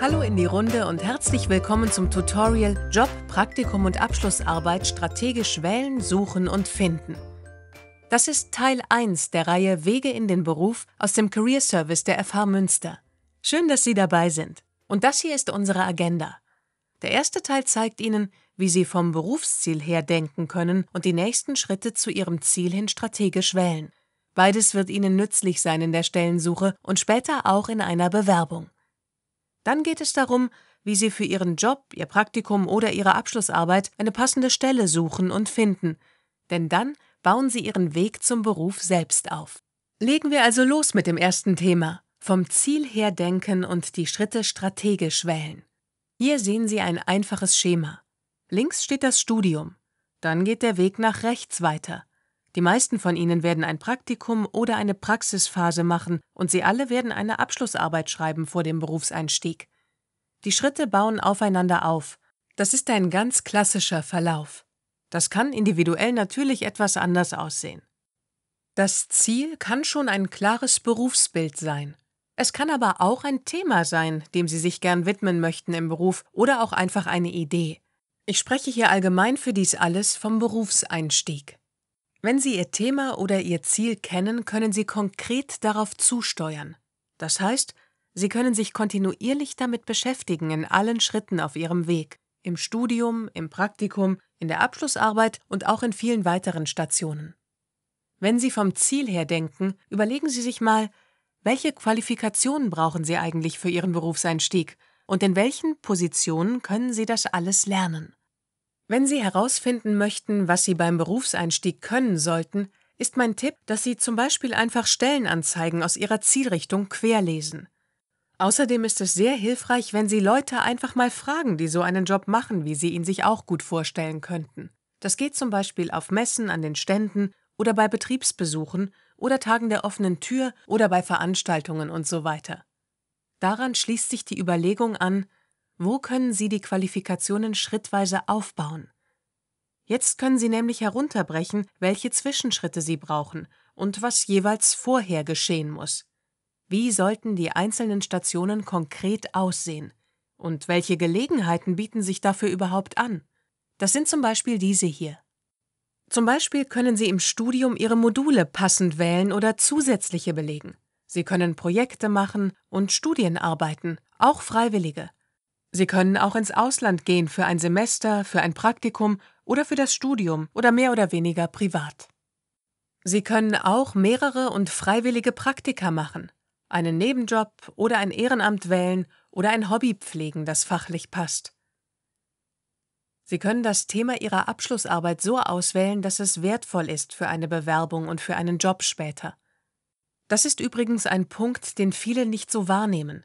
Hallo in die Runde und herzlich willkommen zum Tutorial Job, Praktikum und Abschlussarbeit strategisch wählen, suchen und finden. Das ist Teil 1 der Reihe Wege in den Beruf aus dem Career Service der FH Münster. Schön, dass Sie dabei sind. Und das hier ist unsere Agenda. Der erste Teil zeigt Ihnen, wie Sie vom Berufsziel her denken können und die nächsten Schritte zu Ihrem Ziel hin strategisch wählen. Beides wird Ihnen nützlich sein in der Stellensuche und später auch in einer Bewerbung. Dann geht es darum, wie Sie für Ihren Job, Ihr Praktikum oder Ihre Abschlussarbeit eine passende Stelle suchen und finden, denn dann bauen Sie Ihren Weg zum Beruf selbst auf. Legen wir also los mit dem ersten Thema, vom Ziel her denken und die Schritte strategisch wählen. Hier sehen Sie ein einfaches Schema. Links steht das Studium, dann geht der Weg nach rechts weiter. Die meisten von ihnen werden ein Praktikum oder eine Praxisphase machen und sie alle werden eine Abschlussarbeit schreiben vor dem Berufseinstieg. Die Schritte bauen aufeinander auf. Das ist ein ganz klassischer Verlauf. Das kann individuell natürlich etwas anders aussehen. Das Ziel kann schon ein klares Berufsbild sein. Es kann aber auch ein Thema sein, dem Sie sich gern widmen möchten im Beruf oder auch einfach eine Idee. Ich spreche hier allgemein für dies alles vom Berufseinstieg. Wenn Sie Ihr Thema oder Ihr Ziel kennen, können Sie konkret darauf zusteuern. Das heißt, Sie können sich kontinuierlich damit beschäftigen in allen Schritten auf Ihrem Weg, im Studium, im Praktikum, in der Abschlussarbeit und auch in vielen weiteren Stationen. Wenn Sie vom Ziel her denken, überlegen Sie sich mal, welche Qualifikationen brauchen Sie eigentlich für Ihren Berufseinstieg und in welchen Positionen können Sie das alles lernen? Wenn Sie herausfinden möchten, was Sie beim Berufseinstieg können sollten, ist mein Tipp, dass Sie zum Beispiel einfach Stellenanzeigen aus Ihrer Zielrichtung querlesen. Außerdem ist es sehr hilfreich, wenn Sie Leute einfach mal fragen, die so einen Job machen, wie Sie ihn sich auch gut vorstellen könnten. Das geht zum Beispiel auf Messen, an den Ständen oder bei Betriebsbesuchen oder Tagen der offenen Tür oder bei Veranstaltungen und so weiter. Daran schließt sich die Überlegung an, wo können Sie die Qualifikationen schrittweise aufbauen? Jetzt können Sie nämlich herunterbrechen, welche Zwischenschritte Sie brauchen und was jeweils vorher geschehen muss. Wie sollten die einzelnen Stationen konkret aussehen? Und welche Gelegenheiten bieten sich dafür überhaupt an? Das sind zum Beispiel diese hier. Zum Beispiel können Sie im Studium Ihre Module passend wählen oder zusätzliche belegen. Sie können Projekte machen und Studienarbeiten, auch Freiwillige. Sie können auch ins Ausland gehen für ein Semester, für ein Praktikum oder für das Studium oder mehr oder weniger privat. Sie können auch mehrere und freiwillige Praktika machen, einen Nebenjob oder ein Ehrenamt wählen oder ein Hobby pflegen, das fachlich passt. Sie können das Thema Ihrer Abschlussarbeit so auswählen, dass es wertvoll ist für eine Bewerbung und für einen Job später. Das ist übrigens ein Punkt, den viele nicht so wahrnehmen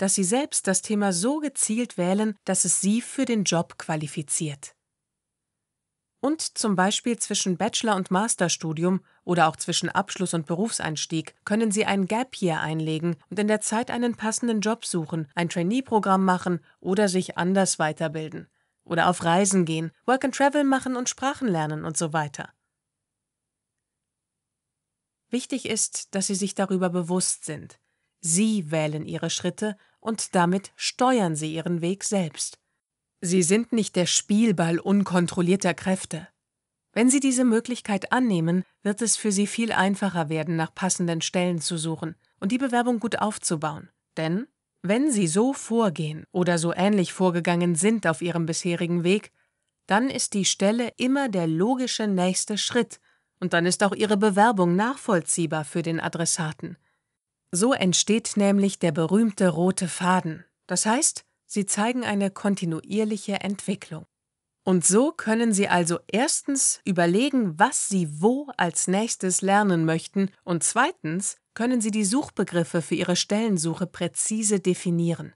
dass sie selbst das Thema so gezielt wählen, dass es sie für den Job qualifiziert. Und zum Beispiel zwischen Bachelor- und Masterstudium oder auch zwischen Abschluss und Berufseinstieg können Sie ein Gap Year einlegen und in der Zeit einen passenden Job suchen, ein Trainee-Programm machen oder sich anders weiterbilden. Oder auf Reisen gehen, Work and Travel machen und Sprachen lernen und so weiter. Wichtig ist, dass Sie sich darüber bewusst sind, Sie wählen ihre Schritte und damit steuern sie ihren Weg selbst. Sie sind nicht der Spielball unkontrollierter Kräfte. Wenn sie diese Möglichkeit annehmen, wird es für sie viel einfacher werden, nach passenden Stellen zu suchen und die Bewerbung gut aufzubauen. Denn wenn sie so vorgehen oder so ähnlich vorgegangen sind auf ihrem bisherigen Weg, dann ist die Stelle immer der logische nächste Schritt und dann ist auch ihre Bewerbung nachvollziehbar für den Adressaten. So entsteht nämlich der berühmte rote Faden. Das heißt, sie zeigen eine kontinuierliche Entwicklung. Und so können Sie also erstens überlegen, was Sie wo als nächstes lernen möchten und zweitens können Sie die Suchbegriffe für Ihre Stellensuche präzise definieren.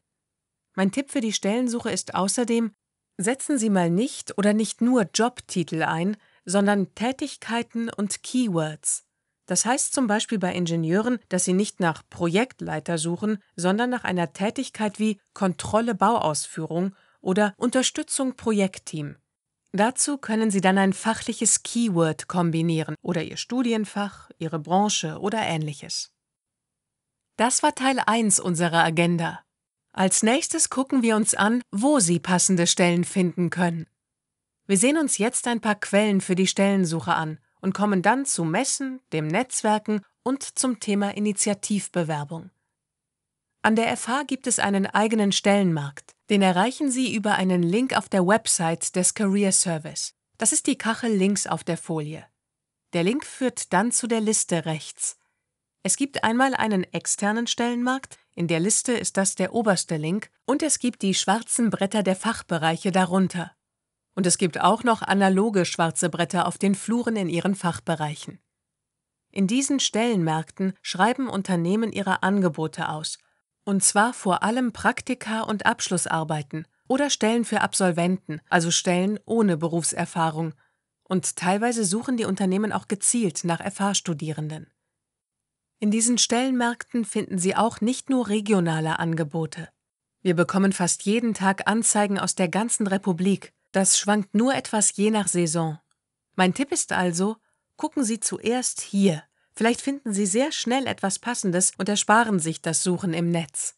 Mein Tipp für die Stellensuche ist außerdem, setzen Sie mal nicht oder nicht nur Jobtitel ein, sondern Tätigkeiten und Keywords, das heißt zum Beispiel bei Ingenieuren, dass sie nicht nach Projektleiter suchen, sondern nach einer Tätigkeit wie Kontrolle Bauausführung oder Unterstützung Projektteam. Dazu können Sie dann ein fachliches Keyword kombinieren oder Ihr Studienfach, Ihre Branche oder ähnliches. Das war Teil 1 unserer Agenda. Als nächstes gucken wir uns an, wo Sie passende Stellen finden können. Wir sehen uns jetzt ein paar Quellen für die Stellensuche an und kommen dann zu Messen, dem Netzwerken und zum Thema Initiativbewerbung. An der FH gibt es einen eigenen Stellenmarkt. Den erreichen Sie über einen Link auf der Website des Career Service. Das ist die Kachel links auf der Folie. Der Link führt dann zu der Liste rechts. Es gibt einmal einen externen Stellenmarkt, in der Liste ist das der oberste Link, und es gibt die schwarzen Bretter der Fachbereiche darunter. Und es gibt auch noch analoge schwarze Bretter auf den Fluren in ihren Fachbereichen. In diesen Stellenmärkten schreiben Unternehmen ihre Angebote aus, und zwar vor allem Praktika und Abschlussarbeiten oder Stellen für Absolventen, also Stellen ohne Berufserfahrung. Und teilweise suchen die Unternehmen auch gezielt nach FH-Studierenden. In diesen Stellenmärkten finden Sie auch nicht nur regionale Angebote. Wir bekommen fast jeden Tag Anzeigen aus der ganzen Republik das schwankt nur etwas je nach Saison. Mein Tipp ist also, gucken Sie zuerst hier. Vielleicht finden Sie sehr schnell etwas Passendes und ersparen sich das Suchen im Netz.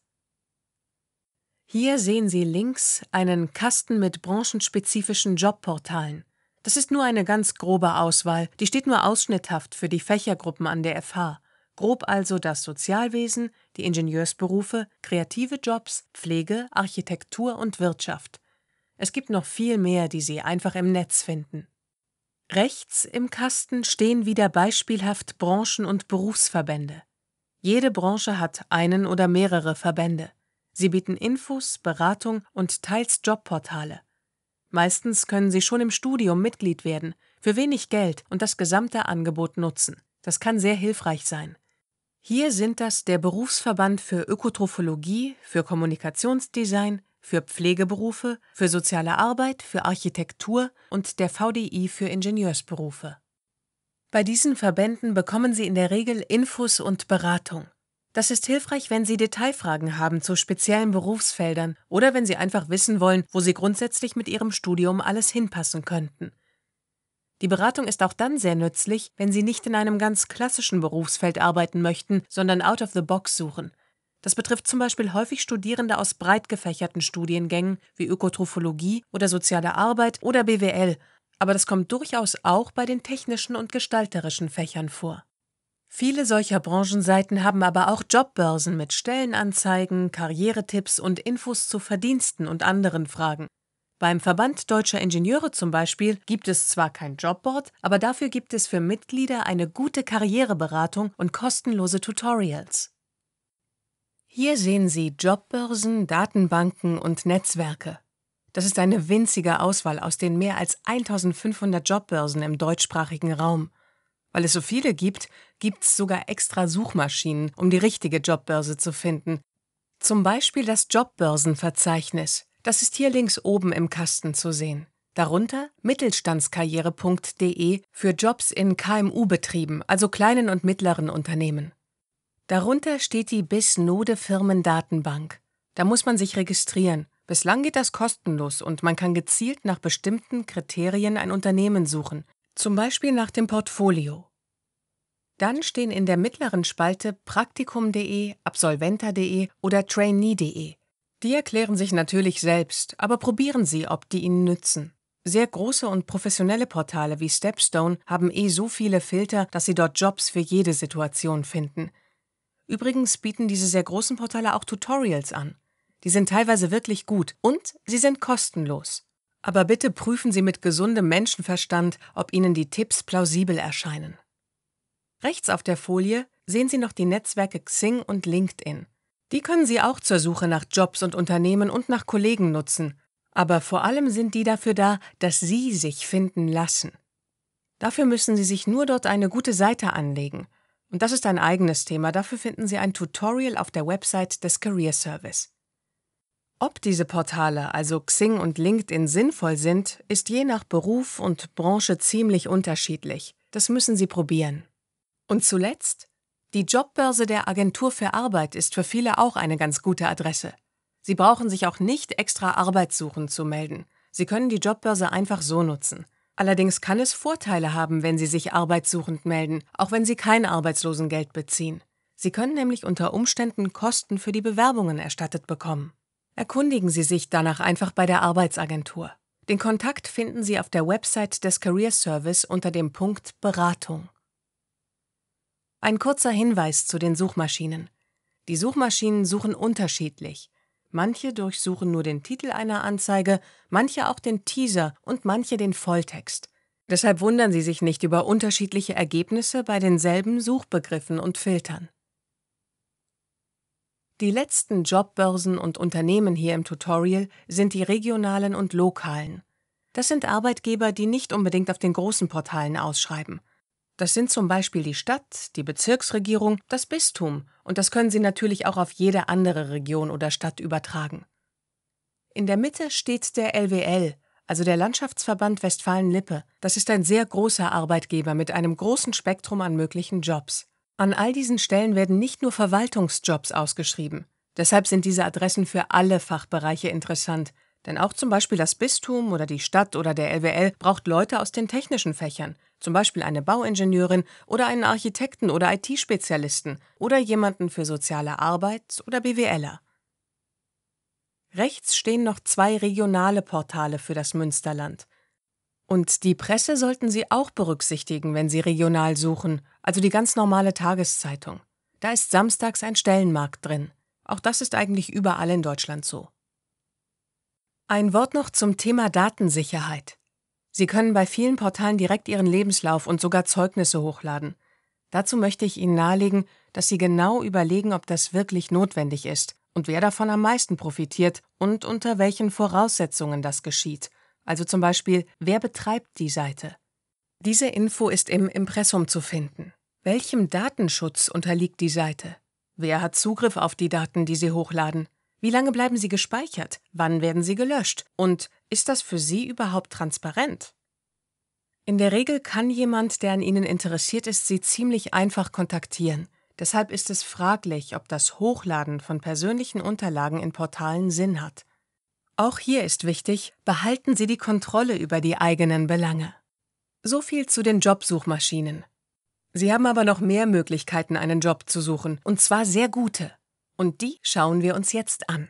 Hier sehen Sie links einen Kasten mit branchenspezifischen Jobportalen. Das ist nur eine ganz grobe Auswahl, die steht nur ausschnitthaft für die Fächergruppen an der FH. Grob also das Sozialwesen, die Ingenieursberufe, kreative Jobs, Pflege, Architektur und Wirtschaft. Es gibt noch viel mehr, die Sie einfach im Netz finden. Rechts im Kasten stehen wieder beispielhaft Branchen und Berufsverbände. Jede Branche hat einen oder mehrere Verbände. Sie bieten Infos, Beratung und teils Jobportale. Meistens können Sie schon im Studium Mitglied werden, für wenig Geld und das gesamte Angebot nutzen. Das kann sehr hilfreich sein. Hier sind das der Berufsverband für Ökotrophologie, für Kommunikationsdesign, für Pflegeberufe, für soziale Arbeit, für Architektur und der VDI für Ingenieursberufe. Bei diesen Verbänden bekommen Sie in der Regel Infos und Beratung. Das ist hilfreich, wenn Sie Detailfragen haben zu speziellen Berufsfeldern oder wenn Sie einfach wissen wollen, wo Sie grundsätzlich mit Ihrem Studium alles hinpassen könnten. Die Beratung ist auch dann sehr nützlich, wenn Sie nicht in einem ganz klassischen Berufsfeld arbeiten möchten, sondern out of the box suchen – das betrifft zum Beispiel häufig Studierende aus breit gefächerten Studiengängen wie Ökotrophologie oder soziale Arbeit oder BWL, aber das kommt durchaus auch bei den technischen und gestalterischen Fächern vor. Viele solcher Branchenseiten haben aber auch Jobbörsen mit Stellenanzeigen, Karrieretipps und Infos zu Verdiensten und anderen Fragen. Beim Verband deutscher Ingenieure zum Beispiel gibt es zwar kein Jobboard, aber dafür gibt es für Mitglieder eine gute Karriereberatung und kostenlose Tutorials. Hier sehen Sie Jobbörsen, Datenbanken und Netzwerke. Das ist eine winzige Auswahl aus den mehr als 1500 Jobbörsen im deutschsprachigen Raum. Weil es so viele gibt, gibt's sogar extra Suchmaschinen, um die richtige Jobbörse zu finden. Zum Beispiel das Jobbörsenverzeichnis. Das ist hier links oben im Kasten zu sehen. Darunter mittelstandskarriere.de für Jobs in KMU-Betrieben, also kleinen und mittleren Unternehmen. Darunter steht die Bisnode Firmendatenbank. Da muss man sich registrieren. Bislang geht das kostenlos und man kann gezielt nach bestimmten Kriterien ein Unternehmen suchen, zum Beispiel nach dem Portfolio. Dann stehen in der mittleren Spalte praktikum.de, absolventer.de oder trainee.de. Die erklären sich natürlich selbst, aber probieren Sie, ob die Ihnen nützen. Sehr große und professionelle Portale wie Stepstone haben eh so viele Filter, dass Sie dort Jobs für jede Situation finden. Übrigens bieten diese sehr großen Portale auch Tutorials an. Die sind teilweise wirklich gut und sie sind kostenlos. Aber bitte prüfen Sie mit gesundem Menschenverstand, ob Ihnen die Tipps plausibel erscheinen. Rechts auf der Folie sehen Sie noch die Netzwerke Xing und LinkedIn. Die können Sie auch zur Suche nach Jobs und Unternehmen und nach Kollegen nutzen, aber vor allem sind die dafür da, dass Sie sich finden lassen. Dafür müssen Sie sich nur dort eine gute Seite anlegen und das ist ein eigenes Thema. Dafür finden Sie ein Tutorial auf der Website des Career Service. Ob diese Portale, also Xing und LinkedIn, sinnvoll sind, ist je nach Beruf und Branche ziemlich unterschiedlich. Das müssen Sie probieren. Und zuletzt, die Jobbörse der Agentur für Arbeit ist für viele auch eine ganz gute Adresse. Sie brauchen sich auch nicht extra Arbeit zu melden. Sie können die Jobbörse einfach so nutzen. Allerdings kann es Vorteile haben, wenn Sie sich arbeitssuchend melden, auch wenn Sie kein Arbeitslosengeld beziehen. Sie können nämlich unter Umständen Kosten für die Bewerbungen erstattet bekommen. Erkundigen Sie sich danach einfach bei der Arbeitsagentur. Den Kontakt finden Sie auf der Website des Career Service unter dem Punkt Beratung. Ein kurzer Hinweis zu den Suchmaschinen. Die Suchmaschinen suchen unterschiedlich. Manche durchsuchen nur den Titel einer Anzeige, manche auch den Teaser und manche den Volltext. Deshalb wundern Sie sich nicht über unterschiedliche Ergebnisse bei denselben Suchbegriffen und Filtern. Die letzten Jobbörsen und Unternehmen hier im Tutorial sind die regionalen und lokalen. Das sind Arbeitgeber, die nicht unbedingt auf den großen Portalen ausschreiben. Das sind zum Beispiel die Stadt, die Bezirksregierung, das Bistum, und das können Sie natürlich auch auf jede andere Region oder Stadt übertragen. In der Mitte steht der LWL, also der Landschaftsverband Westfalen-Lippe. Das ist ein sehr großer Arbeitgeber mit einem großen Spektrum an möglichen Jobs. An all diesen Stellen werden nicht nur Verwaltungsjobs ausgeschrieben. Deshalb sind diese Adressen für alle Fachbereiche interessant, denn auch zum Beispiel das Bistum oder die Stadt oder der LWL braucht Leute aus den technischen Fächern, zum Beispiel eine Bauingenieurin oder einen Architekten oder IT-Spezialisten oder jemanden für soziale Arbeit oder BWLer. Rechts stehen noch zwei regionale Portale für das Münsterland. Und die Presse sollten Sie auch berücksichtigen, wenn Sie regional suchen, also die ganz normale Tageszeitung. Da ist samstags ein Stellenmarkt drin. Auch das ist eigentlich überall in Deutschland so. Ein Wort noch zum Thema Datensicherheit. Sie können bei vielen Portalen direkt Ihren Lebenslauf und sogar Zeugnisse hochladen. Dazu möchte ich Ihnen nahelegen, dass Sie genau überlegen, ob das wirklich notwendig ist und wer davon am meisten profitiert und unter welchen Voraussetzungen das geschieht. Also zum Beispiel, wer betreibt die Seite? Diese Info ist im Impressum zu finden. Welchem Datenschutz unterliegt die Seite? Wer hat Zugriff auf die Daten, die Sie hochladen? Wie lange bleiben sie gespeichert? Wann werden sie gelöscht? Und ist das für Sie überhaupt transparent? In der Regel kann jemand, der an Ihnen interessiert ist, Sie ziemlich einfach kontaktieren. Deshalb ist es fraglich, ob das Hochladen von persönlichen Unterlagen in Portalen Sinn hat. Auch hier ist wichtig, behalten Sie die Kontrolle über die eigenen Belange. So viel zu den Jobsuchmaschinen. Sie haben aber noch mehr Möglichkeiten, einen Job zu suchen, und zwar sehr gute. Und die schauen wir uns jetzt an.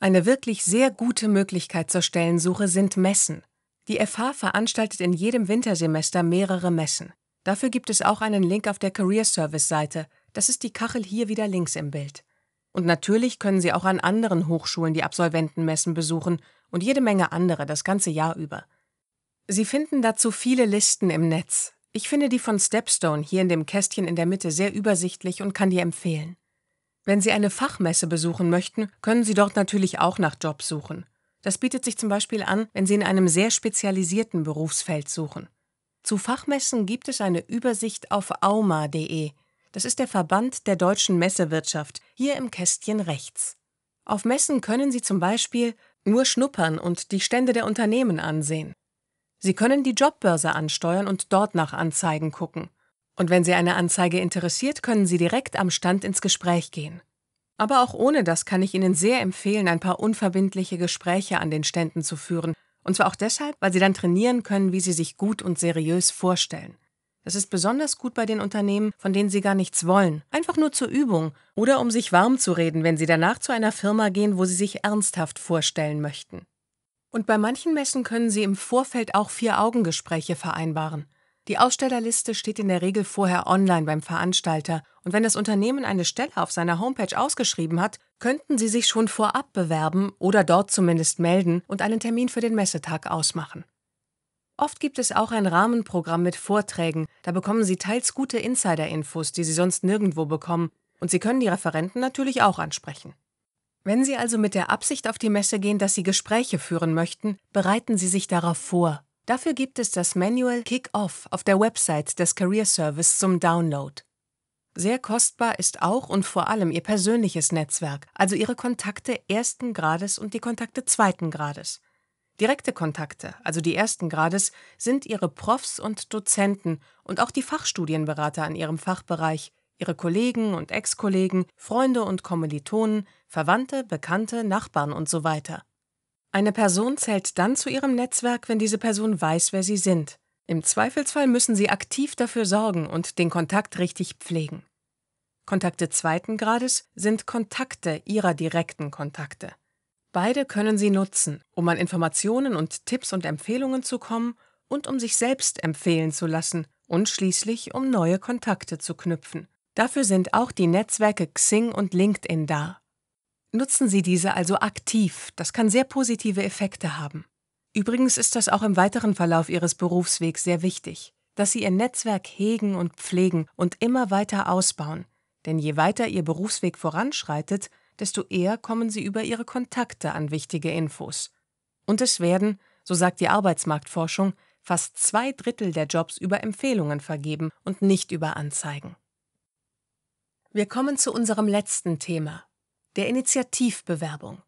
Eine wirklich sehr gute Möglichkeit zur Stellensuche sind Messen. Die FH veranstaltet in jedem Wintersemester mehrere Messen. Dafür gibt es auch einen Link auf der Career Service Seite. Das ist die Kachel hier wieder links im Bild. Und natürlich können Sie auch an anderen Hochschulen die Absolventenmessen besuchen und jede Menge andere das ganze Jahr über. Sie finden dazu viele Listen im Netz. Ich finde die von Stepstone hier in dem Kästchen in der Mitte sehr übersichtlich und kann die empfehlen. Wenn Sie eine Fachmesse besuchen möchten, können Sie dort natürlich auch nach Jobs suchen. Das bietet sich zum Beispiel an, wenn Sie in einem sehr spezialisierten Berufsfeld suchen. Zu Fachmessen gibt es eine Übersicht auf auma.de. Das ist der Verband der deutschen Messewirtschaft, hier im Kästchen rechts. Auf Messen können Sie zum Beispiel nur schnuppern und die Stände der Unternehmen ansehen. Sie können die Jobbörse ansteuern und dort nach Anzeigen gucken. Und wenn Sie eine Anzeige interessiert, können Sie direkt am Stand ins Gespräch gehen. Aber auch ohne das kann ich Ihnen sehr empfehlen, ein paar unverbindliche Gespräche an den Ständen zu führen. Und zwar auch deshalb, weil Sie dann trainieren können, wie Sie sich gut und seriös vorstellen. Das ist besonders gut bei den Unternehmen, von denen Sie gar nichts wollen, einfach nur zur Übung oder um sich warm zu reden, wenn Sie danach zu einer Firma gehen, wo Sie sich ernsthaft vorstellen möchten. Und bei manchen Messen können Sie im Vorfeld auch Vier-Augen-Gespräche vereinbaren. Die Ausstellerliste steht in der Regel vorher online beim Veranstalter und wenn das Unternehmen eine Stelle auf seiner Homepage ausgeschrieben hat, könnten Sie sich schon vorab bewerben oder dort zumindest melden und einen Termin für den Messetag ausmachen. Oft gibt es auch ein Rahmenprogramm mit Vorträgen, da bekommen Sie teils gute Insider-Infos, die Sie sonst nirgendwo bekommen, und Sie können die Referenten natürlich auch ansprechen. Wenn Sie also mit der Absicht auf die Messe gehen, dass Sie Gespräche führen möchten, bereiten Sie sich darauf vor. Dafür gibt es das Manual Kick-Off auf der Website des Career Service zum Download. Sehr kostbar ist auch und vor allem Ihr persönliches Netzwerk, also Ihre Kontakte ersten Grades und die Kontakte zweiten Grades. Direkte Kontakte, also die ersten Grades, sind Ihre Profs und Dozenten und auch die Fachstudienberater an Ihrem Fachbereich, Ihre Kollegen und Ex-Kollegen, Freunde und Kommilitonen, Verwandte, Bekannte, Nachbarn und so weiter. Eine Person zählt dann zu ihrem Netzwerk, wenn diese Person weiß, wer sie sind. Im Zweifelsfall müssen sie aktiv dafür sorgen und den Kontakt richtig pflegen. Kontakte zweiten Grades sind Kontakte ihrer direkten Kontakte. Beide können sie nutzen, um an Informationen und Tipps und Empfehlungen zu kommen und um sich selbst empfehlen zu lassen und schließlich um neue Kontakte zu knüpfen. Dafür sind auch die Netzwerke Xing und LinkedIn da. Nutzen Sie diese also aktiv, das kann sehr positive Effekte haben. Übrigens ist das auch im weiteren Verlauf Ihres Berufswegs sehr wichtig, dass Sie Ihr Netzwerk hegen und pflegen und immer weiter ausbauen, denn je weiter Ihr Berufsweg voranschreitet, desto eher kommen Sie über Ihre Kontakte an wichtige Infos. Und es werden, so sagt die Arbeitsmarktforschung, fast zwei Drittel der Jobs über Empfehlungen vergeben und nicht über Anzeigen. Wir kommen zu unserem letzten Thema, der Initiativbewerbung.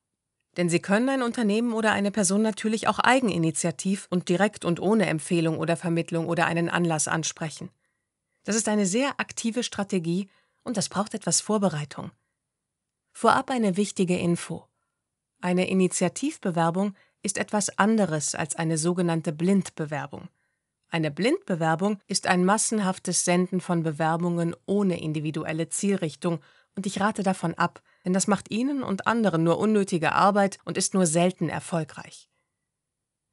Denn Sie können ein Unternehmen oder eine Person natürlich auch eigeninitiativ und direkt und ohne Empfehlung oder Vermittlung oder einen Anlass ansprechen. Das ist eine sehr aktive Strategie und das braucht etwas Vorbereitung. Vorab eine wichtige Info. Eine Initiativbewerbung ist etwas anderes als eine sogenannte Blindbewerbung. Eine Blindbewerbung ist ein massenhaftes Senden von Bewerbungen ohne individuelle Zielrichtung und ich rate davon ab, denn das macht Ihnen und anderen nur unnötige Arbeit und ist nur selten erfolgreich.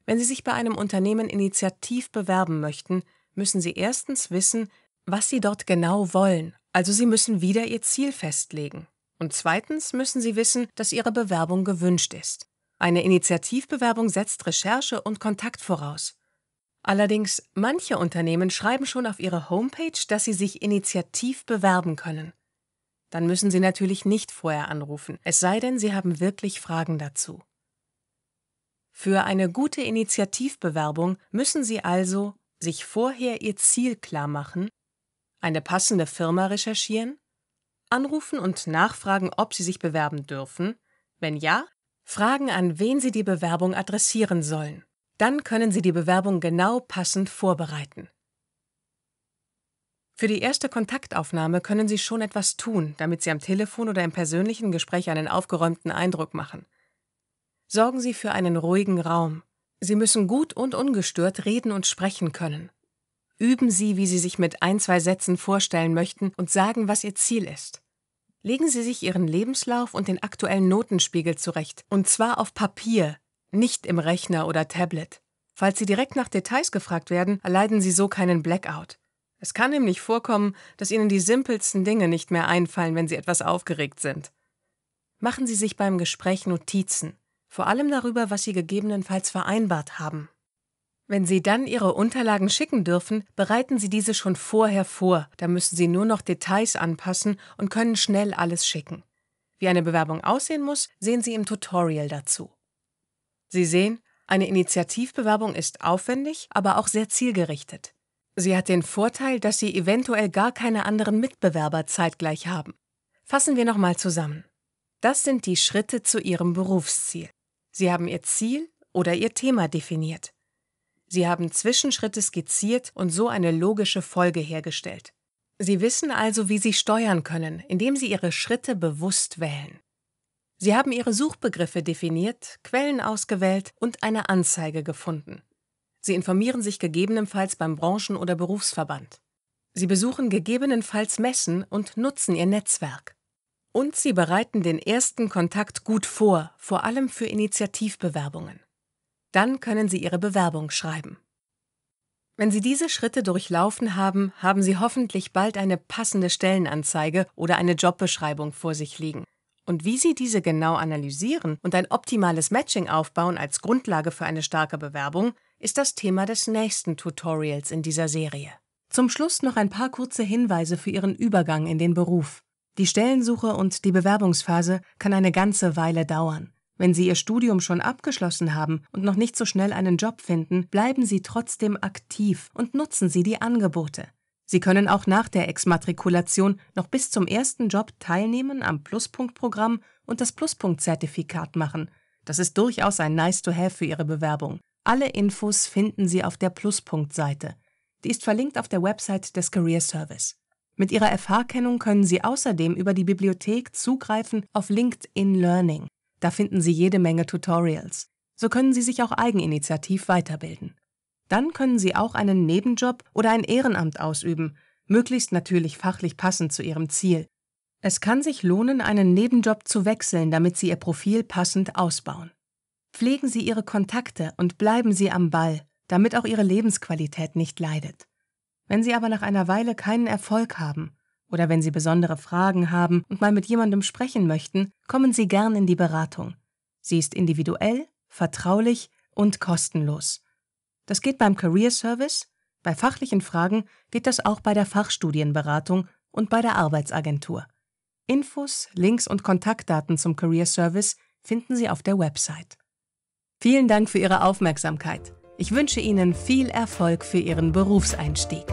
Wenn Sie sich bei einem Unternehmen initiativ bewerben möchten, müssen Sie erstens wissen, was Sie dort genau wollen, also Sie müssen wieder Ihr Ziel festlegen. Und zweitens müssen Sie wissen, dass Ihre Bewerbung gewünscht ist. Eine Initiativbewerbung setzt Recherche und Kontakt voraus. Allerdings, manche Unternehmen schreiben schon auf ihre Homepage, dass sie sich initiativ bewerben können. Dann müssen Sie natürlich nicht vorher anrufen, es sei denn, Sie haben wirklich Fragen dazu. Für eine gute Initiativbewerbung müssen Sie also sich vorher Ihr Ziel klar machen, eine passende Firma recherchieren, anrufen und nachfragen, ob Sie sich bewerben dürfen, wenn ja, fragen, an wen Sie die Bewerbung adressieren sollen. Dann können Sie die Bewerbung genau passend vorbereiten. Für die erste Kontaktaufnahme können Sie schon etwas tun, damit Sie am Telefon oder im persönlichen Gespräch einen aufgeräumten Eindruck machen. Sorgen Sie für einen ruhigen Raum. Sie müssen gut und ungestört reden und sprechen können. Üben Sie, wie Sie sich mit ein, zwei Sätzen vorstellen möchten und sagen, was Ihr Ziel ist. Legen Sie sich Ihren Lebenslauf und den aktuellen Notenspiegel zurecht, und zwar auf Papier, nicht im Rechner oder Tablet. Falls Sie direkt nach Details gefragt werden, erleiden Sie so keinen Blackout. Es kann nämlich vorkommen, dass Ihnen die simpelsten Dinge nicht mehr einfallen, wenn Sie etwas aufgeregt sind. Machen Sie sich beim Gespräch Notizen, vor allem darüber, was Sie gegebenenfalls vereinbart haben. Wenn Sie dann Ihre Unterlagen schicken dürfen, bereiten Sie diese schon vorher vor, da müssen Sie nur noch Details anpassen und können schnell alles schicken. Wie eine Bewerbung aussehen muss, sehen Sie im Tutorial dazu. Sie sehen, eine Initiativbewerbung ist aufwendig, aber auch sehr zielgerichtet. Sie hat den Vorteil, dass Sie eventuell gar keine anderen Mitbewerber zeitgleich haben. Fassen wir nochmal zusammen. Das sind die Schritte zu Ihrem Berufsziel. Sie haben Ihr Ziel oder Ihr Thema definiert. Sie haben Zwischenschritte skizziert und so eine logische Folge hergestellt. Sie wissen also, wie Sie steuern können, indem Sie Ihre Schritte bewusst wählen. Sie haben Ihre Suchbegriffe definiert, Quellen ausgewählt und eine Anzeige gefunden. Sie informieren sich gegebenenfalls beim Branchen- oder Berufsverband. Sie besuchen gegebenenfalls Messen und nutzen Ihr Netzwerk. Und Sie bereiten den ersten Kontakt gut vor, vor allem für Initiativbewerbungen. Dann können Sie Ihre Bewerbung schreiben. Wenn Sie diese Schritte durchlaufen haben, haben Sie hoffentlich bald eine passende Stellenanzeige oder eine Jobbeschreibung vor sich liegen. Und wie Sie diese genau analysieren und ein optimales Matching aufbauen als Grundlage für eine starke Bewerbung, ist das Thema des nächsten Tutorials in dieser Serie. Zum Schluss noch ein paar kurze Hinweise für Ihren Übergang in den Beruf. Die Stellensuche und die Bewerbungsphase kann eine ganze Weile dauern. Wenn Sie Ihr Studium schon abgeschlossen haben und noch nicht so schnell einen Job finden, bleiben Sie trotzdem aktiv und nutzen Sie die Angebote. Sie können auch nach der Exmatrikulation noch bis zum ersten Job teilnehmen am Pluspunktprogramm und das Pluspunktzertifikat machen. Das ist durchaus ein Nice-to-have für Ihre Bewerbung. Alle Infos finden Sie auf der Pluspunkt-Seite. Die ist verlinkt auf der Website des Career Service. Mit Ihrer FH-Kennung können Sie außerdem über die Bibliothek zugreifen auf LinkedIn Learning. Da finden Sie jede Menge Tutorials. So können Sie sich auch eigeninitiativ weiterbilden. Dann können Sie auch einen Nebenjob oder ein Ehrenamt ausüben, möglichst natürlich fachlich passend zu Ihrem Ziel. Es kann sich lohnen, einen Nebenjob zu wechseln, damit Sie Ihr Profil passend ausbauen. Pflegen Sie Ihre Kontakte und bleiben Sie am Ball, damit auch Ihre Lebensqualität nicht leidet. Wenn Sie aber nach einer Weile keinen Erfolg haben oder wenn Sie besondere Fragen haben und mal mit jemandem sprechen möchten, kommen Sie gern in die Beratung. Sie ist individuell, vertraulich und kostenlos. Das geht beim Career Service, bei fachlichen Fragen geht das auch bei der Fachstudienberatung und bei der Arbeitsagentur. Infos, Links und Kontaktdaten zum Career Service finden Sie auf der Website. Vielen Dank für Ihre Aufmerksamkeit. Ich wünsche Ihnen viel Erfolg für Ihren Berufseinstieg.